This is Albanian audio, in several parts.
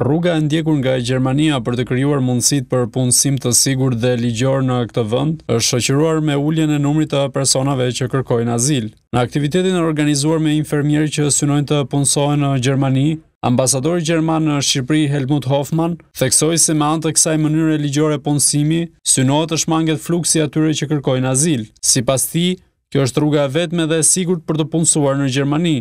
Rruga e ndjekur nga Gjermania për të krijuar mundësitë për punësim të sigurt dhe ligjor në këtë vend është shoqëruar me uljen e numrit të personave që kërkojnë azil. Në aktivitetin e organizuar me infermierë që synojnë të punësohen në Gjermani Ambasadori Gjerman në Shqipëri Helmut Hoffman theksoj se me antë të kësaj mënyrë ligjore punësimi, synohet të shmanget fluksi atyre që kërkojnë azil. Si pas ti, kjo është rruga vetme dhe sigur për të punësuar në Gjermani.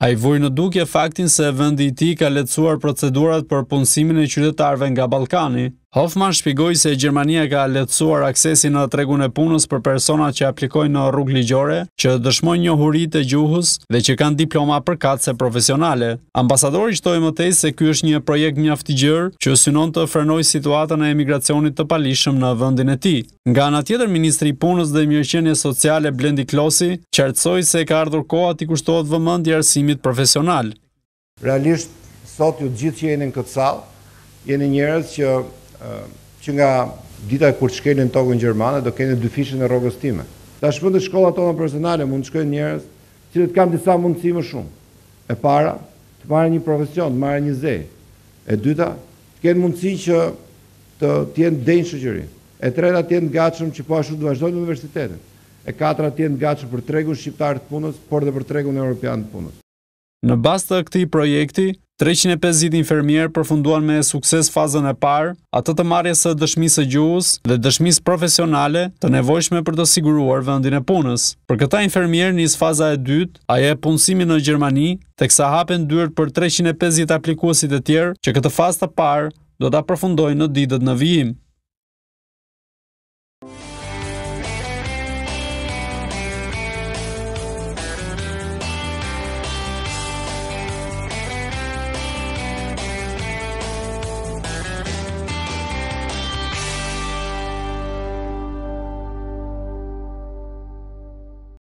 A i vuj në duke faktin se vëndi ti ka letësuar procedurat për punësimin e qytetarve nga Balkani. Hoffman shpigoj se Gjermania ka letësuar aksesin në tregun e punës për persona që aplikoj në rrug ligjore, që dëshmoj një hurit e gjuhus dhe që kanë diploma për katë profesionale. Ambasador i shtoj më tej se kjo është një projekt një aftigjër që synon të frenoj situatën e emigracionit të palishëm në vëndin e ti. Nga në tjetër Ministri i Punës dhe Mjërqenje Sociale Blendi Klosi, qertësoj se ka ardhur koha të kushtohet vëmënd i arsimit profesional. Realisht, sot ju gjithë që jeni në këtë jeni njërës që që nga dita e kur të shkejnë në tokën Gjermane, do kene dy fishe në rogës time. Ta shpëndë të shkolla tonë personale, mund të shkojnë njërës, që të kam disa mundësi më shumë. E para, të marë një profesion, të marë një zej. E dyta, të kenë mundësi që të tjenë denjë shëgjëri. E treta tjenë jenë gachëm që po ashtu të vazhdojnë në universitetin. E katra tjenë jenë gachëm për tregun shqiptarë të punës, por dhe për tregun e Europian të punës. Në bastë të këti projekti, 350 infermierë përfunduan me sukses fazën e parë, atë të marje së dëshmisë e gjuhës dhe dëshmisë profesionale të nevojshme për të siguruar vëndin e punës. Për këta infermierë njësë faza e dytë, aje e punësimi në Gjermani, të kësa hapen dyrët për 350 aplikuasit e tjerë që këtë fazë të parë do të aprofundojnë në didët në vijim.